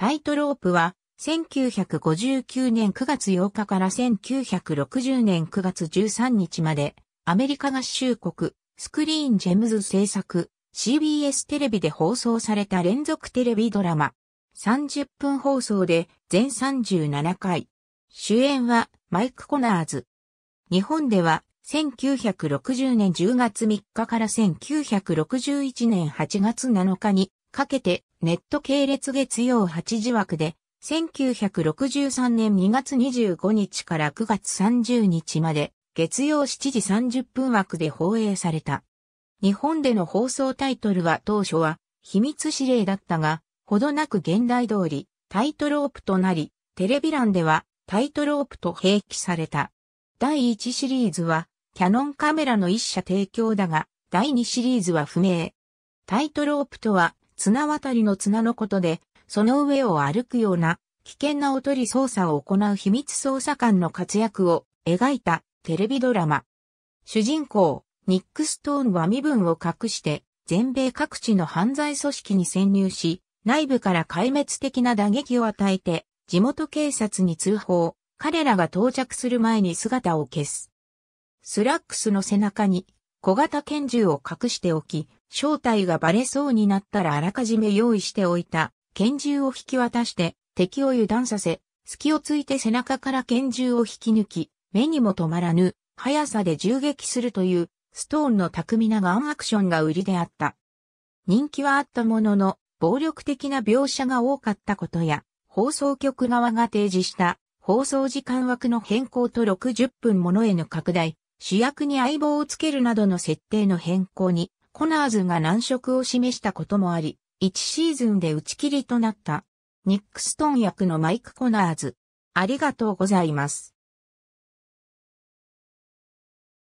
タイトロープは、1959年9月8日から1960年9月13日まで、アメリカ合衆国、スクリーン・ジェムズ制作、CBS テレビで放送された連続テレビドラマ。30分放送で全37回。主演はマイク・コナーズ。日本では1960年10月3日から1961年8月7日にかけてネット系列月曜8時枠で、1963年2月25日から9月30日まで、月曜7時30分枠で放映された。日本での放送タイトルは当初は、秘密指令だったが、ほどなく現代通り、タイトロープとなり、テレビ欄では、タイトロープと併記された。第1シリーズは、キャノンカメラの一社提供だが、第2シリーズは不明。タイトロープとは、綱渡りの綱のことで、その上を歩くような危険なおとり捜査を行う秘密捜査官の活躍を描いたテレビドラマ。主人公、ニック・ストーンは身分を隠して全米各地の犯罪組織に潜入し、内部から壊滅的な打撃を与えて、地元警察に通報、彼らが到着する前に姿を消す。スラックスの背中に小型拳銃を隠しておき、正体がバレそうになったらあらかじめ用意しておいた拳銃を引き渡して敵を油断させ、隙をついて背中から拳銃を引き抜き、目にも止まらぬ速さで銃撃するというストーンの巧みなガンアクションが売りであった。人気はあったものの、暴力的な描写が多かったことや、放送局側が提示した放送時間枠の変更と60分ものへの拡大、主役に相棒をつけるなどの設定の変更にコナーズが難色を示したこともあり、1シーズンで打ち切りとなった。ニックストン役のマイク・コナーズ。ありがとうございます。